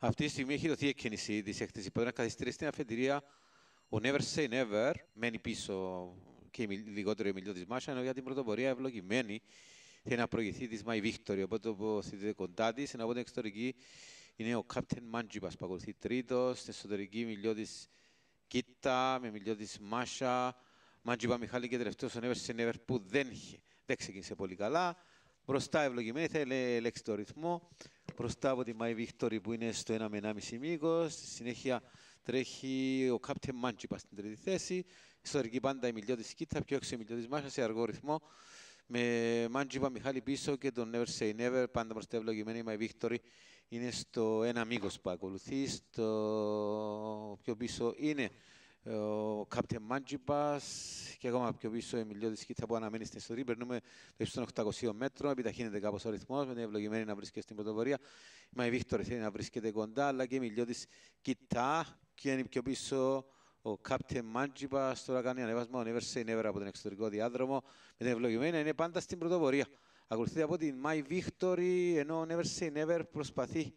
Αυτή τη στιγμή έχει δοθεί εκκίνηση της έκθεσης. Πρέπει να καθυστερήσει την αφεντηρία. Ο Never Say Never μένει πίσω και λιγότερο η τη Μάσια, ενώ για την πρωτοπορία ευλογημένη θέλει να προηγηθεί της My Victory. Οπότε αποθείτε κοντά της. Ενώ από την εξωτερική είναι ο Captain Μάντζιπα που ακολουθεί τρίτος. Στην εσωτερική της Κίτα με τη Μάσια. Μάντζιπα Μιχάλη και τελευταίος ο Never Say Never που δεν είχε δεν ξεκίνησε πολύ καλά. Μπροστά ευλογημένη, θα ελέγξει το ρυθμό. Μπροστά από τη Μάη Βίκτορη που είναι στο 1 με 1,5 μήκος. Στη συνέχεια τρέχει ο Κάπτεν Μάντζιπα στην τρίτη θέση. Ιστορική πάντα η Μιλιώτη Κίτσα, πιο έξω η Μιλιώτη Μάχας σε αργό ρυθμό. Με Μάντζιπα Μιχάλη πίσω και τον Never Say Never, πάντα μπροστά ευλογημένη η Μάη Βίκτορη είναι στο ένα μήκος που ακολουθεί. Στο πιο πίσω είναι ε, ο Κάπτεν Μάντζιμπας και ακόμα πιο πίσω η Εμιλιώτης Κίτσα που αναμένει στην ιστορία. Περνούμε το ύψος των 800 μέτρων, επιταχύνεται κάπως ο ρυθμός, με την ευλογημένη να βρίσκεται στην πρωτοβορία. Μα η Βίκτορ θέλει να βρίσκεται κοντά, αλλά και η Εμιλιώτης Κίτσα και είναι πιο πίσω ο Κάπτεν Μάντζιμπας. Τώρα κάνει ανεβάσμα ο Νέβερσε Νέβερα από τον εξωτερικό διάδρομο με την ευλογημένη είναι πάντα στην πρωτοβορία. Ακολουθείται από την My Victory, ενώ ο Never Say προσπαθεί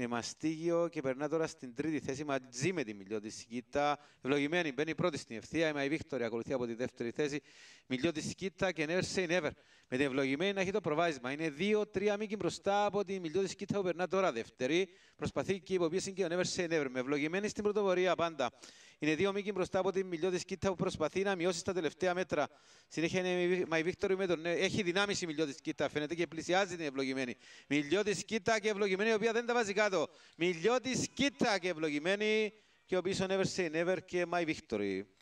με Μαστίγιο και περνά τώρα στην τρίτη θέση ματζή με τη Μιλιώτη Σκίτα. Ευλογημένη μπαίνει πρώτη στην ευθεία. Η Μαϊβίκτορια ακολουθεί από τη δεύτερη θέση. Μιλιώτη Σκίτα και Never Say Never. Με την ευλογημένη να έχει το προβάδισμα. Είναι δύο-τρία μήκη μπροστά από τη Μιλιώτη Σκίτα που περνά τώρα δεύτερη. Προσπαθεί και υποπίεση και ο Never Say Never. Με ευλογημένη στην πρωτοβορία πάντα. Είναι δύο μήκη μπροστά από την Μιλιώτη Κίτα που προσπαθεί να μειώσει τα τελευταία μέτρα. Συνέχεια είναι My Victory με τον. Ναι, έχει δυνάμει η Μιλιώτη Κίτα. Φαίνεται και πλησιάζει την ευλογημένη. Μιλιώτη Κίτα και ευλογημένη, η οποία δεν τα βάζει κάτω. Μιλιώτη Κίτα και ευλογημένη. Και ο πίσω Never Say Never και My Victory.